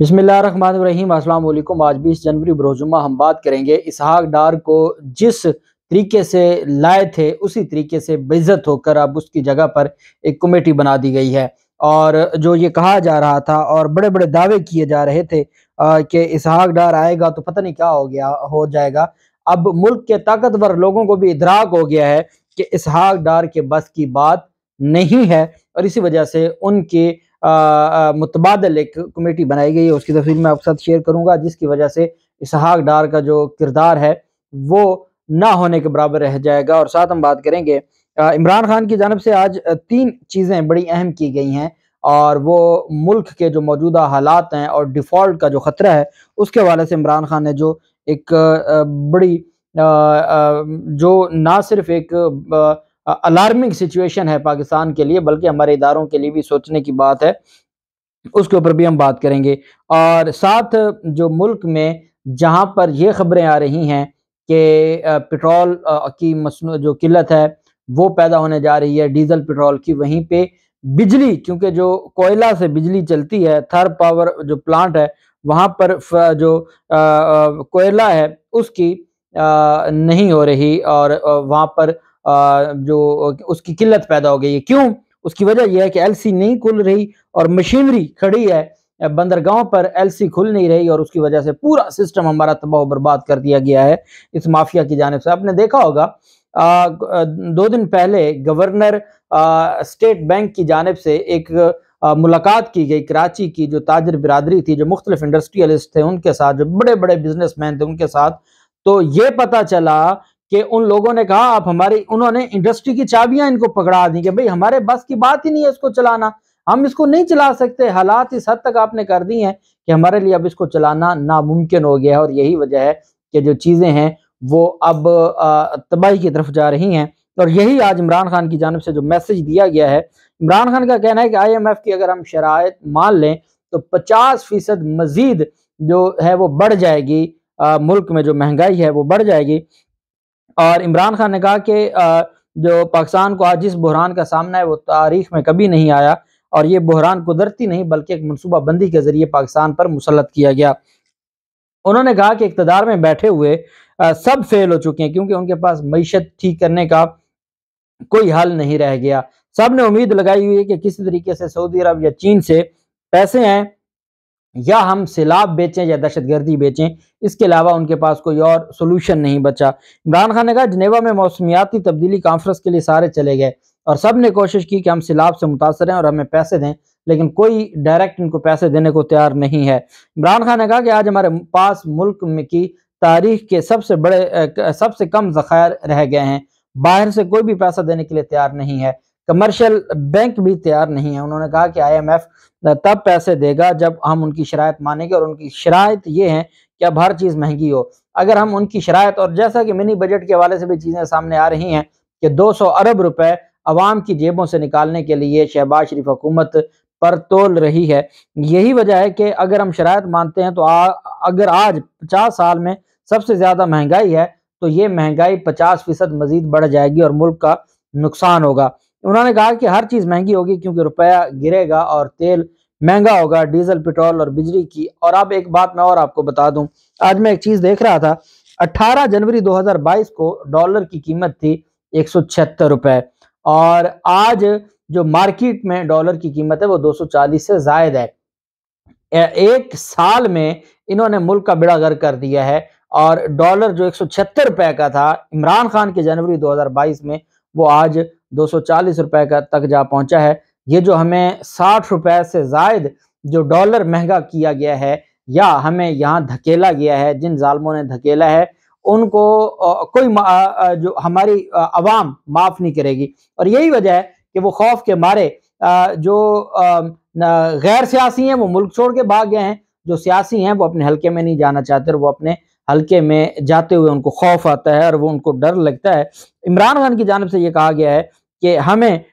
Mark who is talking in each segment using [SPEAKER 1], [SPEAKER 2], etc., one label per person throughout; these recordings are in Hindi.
[SPEAKER 1] बसमीम अल्लाम आज बीस जनवरी बरोजुमा हम बात करेंगे इसहाक डार को जिस तरीके से लाए थे उसी तरीके से बेज़त होकर अब उसकी जगह पर एक कमेटी बना दी गई है और जो ये कहा जा रहा था और बड़े बड़े दावे किए जा रहे थे कि इसहाक डार आएगा तो पता नहीं क्या हो गया हो जाएगा अब मुल्क के ताकतवर लोगों को भी इधराक हो गया है कि इसहाक डार के बस की बात नहीं है और इसी वजह से उनके मुतबादल एक कमेटी बनाई गई है उसकी तस्वीर मैं आपके साथ शेयर करूँगा जिसकी वजह से इसहाक डार का जो किरदार है वो ना होने के बराबर रह जाएगा और साथ हम बात करेंगे इमरान खान की जानब से आज तीन चीज़ें बड़ी अहम की गई हैं और वो मुल्क के जो मौजूदा हालात हैं और डिफ़ॉल्ट का जो ख़तरा है उसके हवाले से इमरान खान ने जो एक बड़ी जो ना सिर्फ एक अलार्मिंग सिचुएशन है पाकिस्तान के लिए बल्कि हमारे इदारों के लिए भी सोचने की बात है उसके ऊपर भी हम बात करेंगे और साथ जो मुल्क में जहाँ पर ये खबरें आ रही हैं कि पेट्रोल की मसनू जो किल्लत है वो पैदा होने जा रही है डीजल पेट्रोल की वहीं पे बिजली क्योंकि जो कोयला से बिजली चलती है थर पावर जो प्लांट है वहाँ पर जो कोयला है उसकी आ, नहीं हो रही और वहाँ पर जो उसकी किल्लत पैदा हो गई है क्यों उसकी वजह यह है कि एलसी नहीं खुल रही और मशीनरी खड़ी है बंदरगाहों पर एलसी खुल नहीं रही और उसकी वजह से पूरा सिस्टम हमारा तबाह बर्बाद कर दिया गया है इस माफिया की जानब से आपने देखा होगा आ, दो दिन पहले गवर्नर आ, स्टेट बैंक की जानब से एक आ, मुलाकात की गई कराची की जो ताजर बिरादरी थी जो मुख्तलिफ इंडस्ट्रियलिस्ट थे उनके साथ जो बड़े बड़े बिजनेस मैन थे उनके साथ तो ये पता चला कि उन लोगों ने कहा आप हमारी उन्होंने इंडस्ट्री की चाबियां इनको पकड़ा दी कि भाई हमारे बस की बात ही नहीं है इसको चलाना हम इसको नहीं चला सकते हालात इस हद तक आपने कर दी हैं कि हमारे लिए अब इसको चलाना नामुमकिन हो गया है और यही वजह है कि जो चीज़ें हैं वो अब तबाही की तरफ जा रही हैं और यही आज इमरान खान की जानब से जो मैसेज दिया गया है इमरान खान का कहना है कि एफ की अगर हम शराय मान लें तो पचास फीसद मजीद जो है वो बढ़ जाएगी आ, मुल्क में जो महंगाई है वो बढ़ जाएगी और इमरान खान ने कहा कि जो पाकिस्तान को आज जिस बहरान का सामना है वो तारीख में कभी नहीं आया और ये बहरान कुदरती नहीं बल्कि एक मनसूबा बंदी के जरिए पाकिस्तान पर मुसलत किया गया उन्होंने कहा कि इकतदार में बैठे हुए सब फेल हो चुके हैं क्योंकि उनके पास मीशत ठीक करने का कोई हल नहीं रह गया सब ने उम्मीद लगाई हुई है कि किसी तरीके से सऊदी अरब या चीन से पैसे आए या हम सैलाब बेचें या दहशतगर्दी बेचें इसके अलावा उनके पास कोई और सोल्यूशन नहीं बचा इमरान खान ने कहा जनेवा में मौसमियाती तब्दीली कॉन्फ्रेंस के लिए सारे चले गए और सब ने कोशिश की कि हम सिलाब से मुतासर हैं और हमें पैसे दें लेकिन कोई डायरेक्ट इनको पैसे देने को तैयार नहीं है इमरान खान ने कहा कि आज हमारे पास मुल्क में की तारीख के सबसे बड़े सबसे कम जखायर रह गए हैं बाहर से कोई भी पैसा देने के लिए तैयार नहीं है कमर्शियल बैंक भी तैयार नहीं है उन्होंने कहा कि आईएमएफ तब पैसे देगा जब हम उनकी शरात मानेंगे और उनकी शरात ये है कि अब हर चीज़ महंगी हो अगर हम उनकी शरात और जैसा कि मिनी बजट के हवाले से भी चीज़ें सामने आ रही हैं कि 200 अरब रुपए अवाम की जेबों से निकालने के लिए शहबाज शरीफ हुकूमत पर तोल रही है यही वजह है कि अगर हम शरात मानते हैं तो आ, अगर आज पचास साल में सबसे ज़्यादा महंगाई है तो ये महंगाई पचास फीसद मजीद बढ़ जाएगी और मुल्क का नुकसान होगा उन्होंने कहा कि हर चीज़ महंगी होगी क्योंकि रुपया गिरेगा और तेल महंगा होगा डीजल पेट्रोल और बिजली की और अब एक बात मैं और आपको बता दूं आज मैं एक चीज़ देख रहा था 18 जनवरी 2022 को डॉलर की कीमत थी एक रुपए और आज जो मार्केट में डॉलर की कीमत है वो 240 से जायद है एक साल में इन्होंने मुल्क का बिड़ा गर कर दिया है और डॉलर जो एक रुपए का था इमरान खान के जनवरी दो में वो आज दो रुपए का तक जा पहुंचा है ये जो हमें साठ रुपए से जायद जो डॉलर महंगा किया गया है या हमें यहाँ धकेला गया है जिन जालमों ने धकेला है उनको कोई जो हमारी आवाम माफ़ नहीं करेगी और यही वजह है कि वो खौफ के मारे जो गैर सियासी हैं वो मुल्क छोड़ के भाग गए हैं जो सियासी हैं वो अपने हलके में नहीं जाना चाहते और वो अपने हल्के में जाते हुए उनको खौफ आता है और वो उनको डर लगता है इमरान खान की जानब से ये कहा गया है कि हमें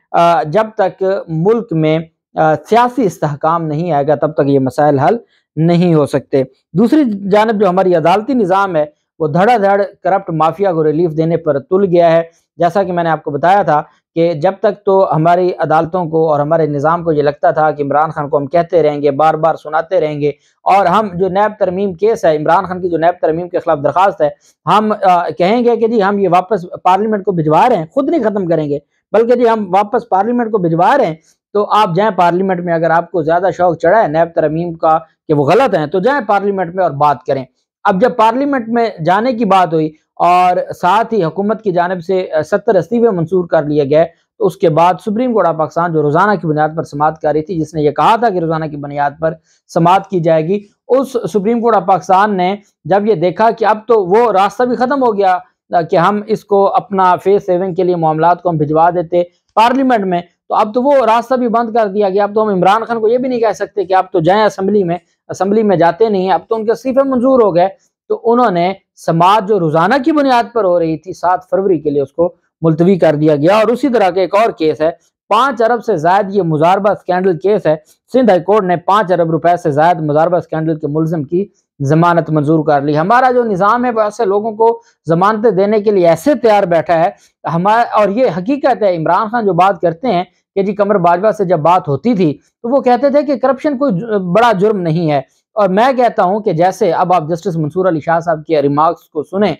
[SPEAKER 1] जब तक मुल्क में सियासी इसकाम नहीं आएगा तब तक ये मसाइल हल नहीं हो सकते दूसरी जानब जो हमारी अदालती निज़ाम है वो धड़ाधड़ करप्ट माफिया को रिलीफ देने पर तुल गया है जैसा कि मैंने आपको बताया था कि जब तक तो हमारी अदालतों को और हमारे निज़ाम को ये लगता था कि इमरान खान को हम कहते रहेंगे बार बार सुनाते रहेंगे और हम जो नैब तरमीम केस है इमरान खान की जो नैब तरमीम के खिलाफ दरख्वास्त है हम आ, कहेंगे कि जी हम ये वापस पार्लियामेंट को भिजवा रहे हैं खुद नहीं ख़त्म करेंगे बल्कि जी हम वापस पार्लियामेंट को भिजवा रहे हैं तो आप जाएं पार्लियामेंट में अगर आपको ज़्यादा शौक चढ़ा है नैब तरमीम का कि वो गलत है तो जाएं पार्लियामेंट में और बात करें अब जब पार्लियामेंट में जाने की बात हुई और साथ ही हुकूमत की जानब से सत्तर इस्तीफे मंसूर कर लिए गए तो उसके बाद सुप्रीम कोर्ट ऑफ पाकिस्तान जो रोज़ाना की बुनियाद पर समाप्त कर रही थी जिसने ये कहा था कि रोज़ाना की बुनियाद पर समाप्त की जाएगी उस सुप्रीम कोर्ट ऑफ पाकिस्तान ने जब ये देखा कि अब तो वो रास्ता भी ख़त्म हो गया कि हम इसको अपना फेस सेविंग के लिए मामला को हम भिजवा देते पार्लियामेंट में तो अब तो वो रास्ता भी बंद कर दिया गया अब तो हम इमरान खान को ये भी नहीं कह सकते कि आप तो जाएं असम्बली में असम्बली में जाते नहीं है अब तो उनके इस्तीफे मंजूर हो गए तो उन्होंने समाज जो रोजाना की बुनियाद पर हो रही थी सात फरवरी के लिए उसको मुलतवी कर दिया गया और उसी तरह का एक और केस है पांच अरब से जायद ये मुजारबा स्कैंडल केस है सिंध हाईकोर्ट ने पांच अरब रुपए से जायद मुजारबा स्कैंडल के मुलजम की ज़मानत मंजूर कर ली हमारा जो निज़ाम है वो ऐसे लोगों को ज़मानतें देने के लिए ऐसे तैयार बैठा है हमारा और ये हकीकत है इमरान खान जो बात करते हैं कि जी कमर बाजवा से जब बात होती थी तो वो कहते थे कि करप्शन कोई बड़ा जुर्म नहीं है और मैं कहता हूं कि जैसे अब आप जस्टिस मंसूर अली शाह साहब के रिमार्क्स को सुने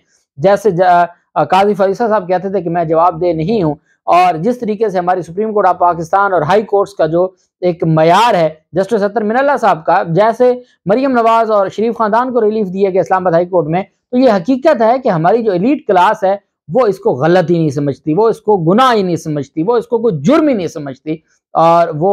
[SPEAKER 1] जैसे काजी फरीसा साहब कहते थे कि मैं जवाब दे नहीं हूं और जिस तरीके से हमारी सुप्रीम कोर्ट ऑफ पाकिस्तान और हाई कोर्ट्स का जो एक मैार है जस्टिस अतर मिनल्ला साहब का जैसे मरियम नवाज और शरीफ खानदान को रिलीफ दिया गया इस्लामाबाद हाई कोर्ट में तो ये हकीकत है कि हमारी जो एलिट क्लास है वो इसको गलत ही नहीं समझती वो इसको गुना ही नहीं समझती वो इसको कोई जुर्म ही नहीं समझती और वो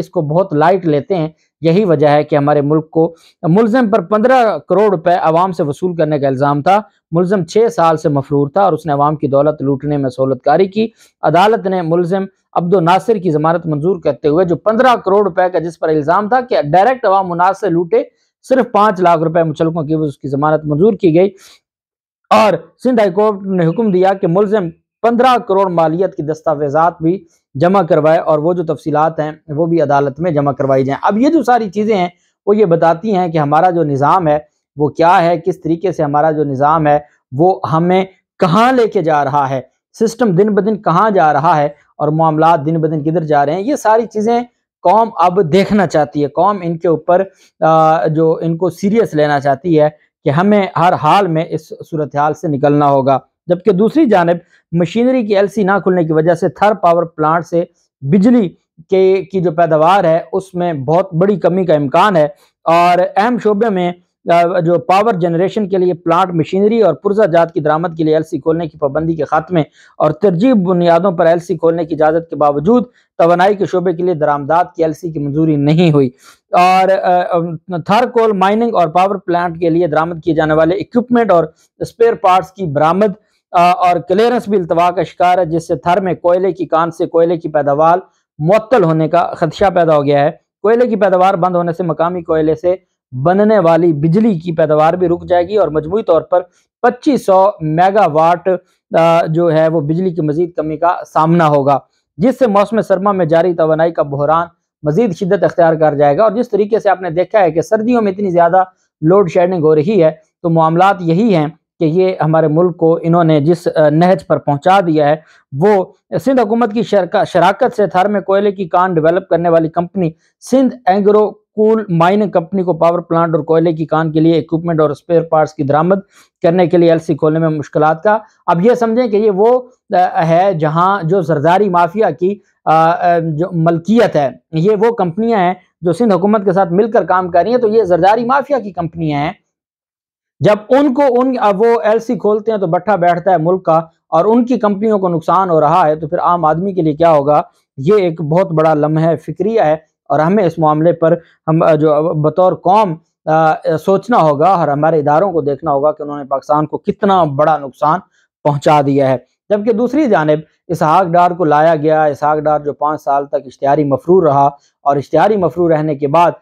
[SPEAKER 1] इसको बहुत लाइट लेते हैं यही वजह है कि हमारे मुल्क को मुलजम पर पंद्रह करोड़ रुपए आवाम से वसूल करने का इल्ज़ाम था मुलम छः साल से मफरूर था और उसने अवाम की दौलत लूटने में सहूलतकारी की अदालत ने मुलम अब्दो नासिर की जमानत मंजूर करते हुए जो पंद्रह करोड़ रुपए का जिस पर इल्ज़ाम था कि डायरेक्ट अवाम मुनाज से लूटे सिर्फ पाँच लाख रुपए मुचलकों की उसकी जमानत मंजूर की गई और सिंध हाईकोर्ट ने हुक्म दिया कि मुलम पंद्रह करोड़ मालियत की दस्तावेजात भी जमा करवाए और वो जो तफसीत हैं वो भी अदालत में जमा करवाई जाए अब ये जो सारी चीज़ें हैं वो ये बताती हैं कि हमारा जो निज़ाम है वो क्या है किस तरीके से हमारा जो निज़ाम है वो हमें कहाँ लेके जा रहा है सिस्टम दिन ब दिन कहाँ जा रहा है और मामला दिन ब दिन किधर जा रहे हैं ये सारी चीज़ें कौम अब देखना चाहती है कौम इनके ऊपर जो इनको सीरियस लेना चाहती है कि हमें हर हाल में इस सूरत हाल से निकलना होगा जबकि दूसरी जानब मशीनरी की एलसी ना खुलने की वजह से थर पावर प्लांट से बिजली के की जो पैदावार है उसमें बहुत बड़ी कमी का इम्कान है और अहम शोबे में जो पावर जनरेशन के लिए प्लांट मशीनरी और पुरजा जात की दरामद के लिए एलसी खोलने की पाबंदी के खात्मे और तरजीब बुनियादों पर एलसी खोलने की इजाज़त के बावजूद तोानाई के शोबे के लिए दरामदात की एलसी की मंजूरी नहीं हुई और थर कोल माइनिंग और पावर प्लांट के लिए दरामद किए जाने वाले इक्विपमेंट और स्पेयर पार्ट्स की बरामद और क्लियरेंस भी अल्तवा का शिकार है जिससे थर में कोयले की कान से कोयले की पैदावार मअतल होने का खदशा पैदा हो गया है कोयले की पैदावार बंद होने से मकामी कोयले से बनने वाली बिजली की पैदावार भी रुक जाएगी और मजमू तौर पर 2500 मेगावाट जो है वो बिजली की मजीद कमी का सामना होगा जिससे मौसम सरमा में जारी तो का बहरान मजीद शिदत अख्तियार कर जाएगा और जिस तरीके से आपने देखा है कि सर्दियों में इतनी ज़्यादा लोड शेडिंग हो रही है तो मामला यही हैं कि ये हमारे मुल्क को इन्होंने जिस नहज पर पहुंचा दिया है वो सिंध हुकूमत की शराकत से थर में कोयले की कान डेवलप करने वाली company Sindh Engro coal mining company को पावर प्लांट और कोयले की कान के लिए इक्विपमेंट और स्पेयर पार्ट्स की दरामद करने के लिए एलसी खोलने में मुश्किल का अब यह समझें कि ये वो है जहां जो जरदारी माफिया की जो मलकियत है ये वो कंपनियां हैं जो सिंध हुकूमत के साथ मिलकर काम कर रही हैं तो ये जरदारी माफिया की कंपनियां हैं जब उनको उन वो एलसी खोलते हैं तो बट्ठा बैठता है मुल्क का और उनकी कंपनियों को नुकसान हो रहा है तो फिर आम आदमी के लिए क्या होगा ये एक बहुत बड़ा लम्हा फिक्रिया है और हमें इस मामले पर हम जो बतौर कौम आ, सोचना होगा और हमारे इदारों को देखना होगा कि उन्होंने पाकिस्तान को कितना बड़ा नुकसान पहुंचा दिया है जबकि दूसरी जानब इसहाक डार को लाया गया इसहाक डार जो पाँच साल तक इश्तारी मफरू रहा और इश्तारी मफरू रहने के बाद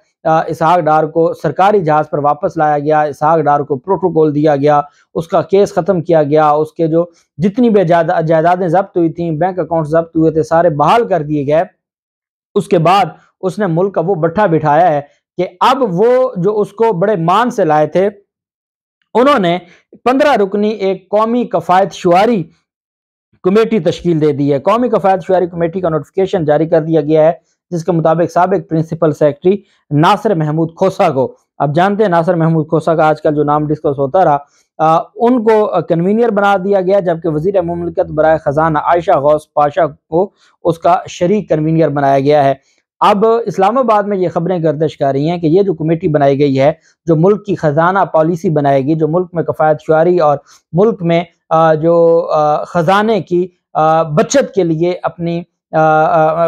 [SPEAKER 1] इसहाक डार को सरकारी जहाज़ पर वापस लाया गया इसहाक डार को प्रोटोकॉल दिया गया उसका केस ख़त्म किया गया उसके जो जितनी भी जायदादें जब्त हुई थी बैंक अकाउंट जब्त हुए थे सारे बहाल कर दिए गए उसके बाद उसने मुल्क का वो बट्ठा बिठाया है कि अब वो जो उसको बड़े मान से लाए थे उन्होंने पंद्रह रुकनी एक कौमी कफायत शुआरी कमेटी तश्कील दे दी है कौमी कफायत शुआरी कमेटी का नोटिफिकेशन जारी कर दिया गया है जिसके मुताबिक सबक प्रिंसिपल सेक्रेटरी नासिर महमूद खोसा को अब जानते हैं नासिर महमूद खोसा का आजकल जो नाम डिस्कस होता रहा आ, उनको कन्वीनियर बना दिया गया जबकि वजीर ममलिकत बरए ख़जाना आयशा गौस पाशा को उसका शरीक कन्वीनियर बनाया गया है अब इस्लामाबाद में ये खबरें गर्दश कर रही हैं कि ये जो कमेटी बनाई गई है जो मुल्क की ख़जाना पॉलिसी बनाएगी जो मुल्क में कफायत शुरी और मुल्क में जो ख़जाने की बचत के लिए अपनी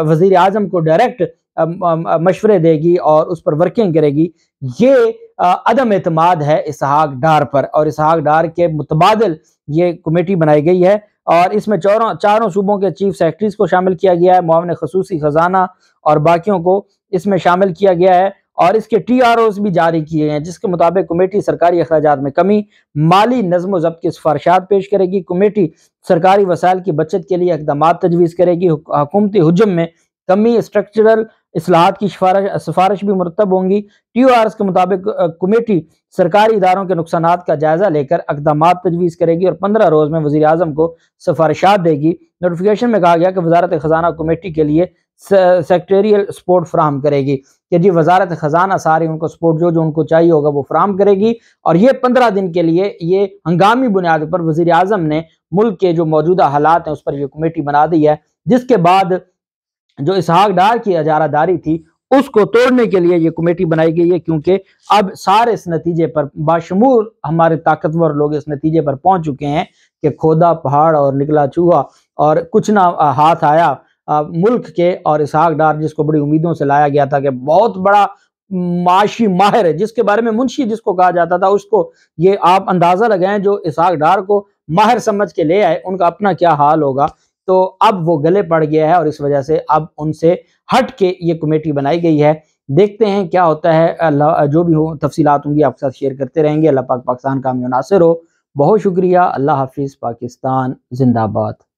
[SPEAKER 1] वजीर अजम को डायरेक्ट मशवरे देगी और उस पर वर्किंग करेगी ये अदम अतमाद है इसहाक डार पर और इसहाक डार के मुतबादल ये कमेटी बनाई गई है और इसमें चारों चारों सूबों के चीफ सेक्रेटरीज को शामिल किया गया है मावन खसूसी ख़जाना और बाकियों को इसमें शामिल किया गया है और इसके टी आर ओज भी जारी किए हैं जिसके मुताबिक कमेटी सरकारी अखराज में कमी माली नज्म जब्त की सिफारशात पेश करेगी कमेटी सरकारी वसायल की बचत के लिए इकदाम तजवीज़ करेगी हुकूमती हजम में कमी स्ट्रक्चरल असलाहत की सिफारिश सिफारिश भी मरतब होंगी टी ओ आर के मुताबिक कमेटी सरकारी इदारों के नुकसान का जायजा लेकर इकदाम तजवीज़ करेगी और पंद्रह रोज़ में वजी अजम को सिफारिशात देगी नोटिफिकेशन में कहा गया कि वजारत ख़जाना कमेटी के लिए सेक्टोरियल सपोर्ट फ्राहम करेगी कि जी वजारत ख़जाना सारे उनको सपोर्ट जो जो उनको चाहिए होगा वो फ्राहम करेगी और ये पंद्रह दिन के लिए ये हंगामी बुनियाद पर वजीर अजम ने मुल्क के जो मौजूदा हालात हैं उस पर यह कमेटी बना दी है जिसके बाद जो इसहाक डार की अजारादारी थी उसको तोड़ने के लिए ये कमेटी बनाई गई है क्योंकि अब सारे इस नतीजे पर बाशमूर हमारे ताकतवर लोग इस नतीजे पर पहुंच चुके हैं कि खोदा पहाड़ और निकला चूहा और कुछ ना हाथ आया मुल्क के और इसहाक डार जिसको बड़ी उम्मीदों से लाया गया था कि बहुत बड़ा माशी माहिर है जिसके बारे में मुंशी जिसको कहा जाता था उसको ये आप अंदाज़ा लगाएं जो इसहाक डार को माहिर समझ के ले आए उनका अपना क्या हाल होगा तो अब वो गले पड़ गया है और इस वजह से अब उनसे हट के ये कमेटी बनाई गई है देखते हैं क्या होता है अल्लाह जो भी हो तफसीत होंगी आपके साथ शेयर करते रहेंगे अल्लाह पाक पाकिस्तान का मुनासर हो बहुत शुक्रिया अल्लाह हाफिज़ पाकिस्तान जिंदाबाद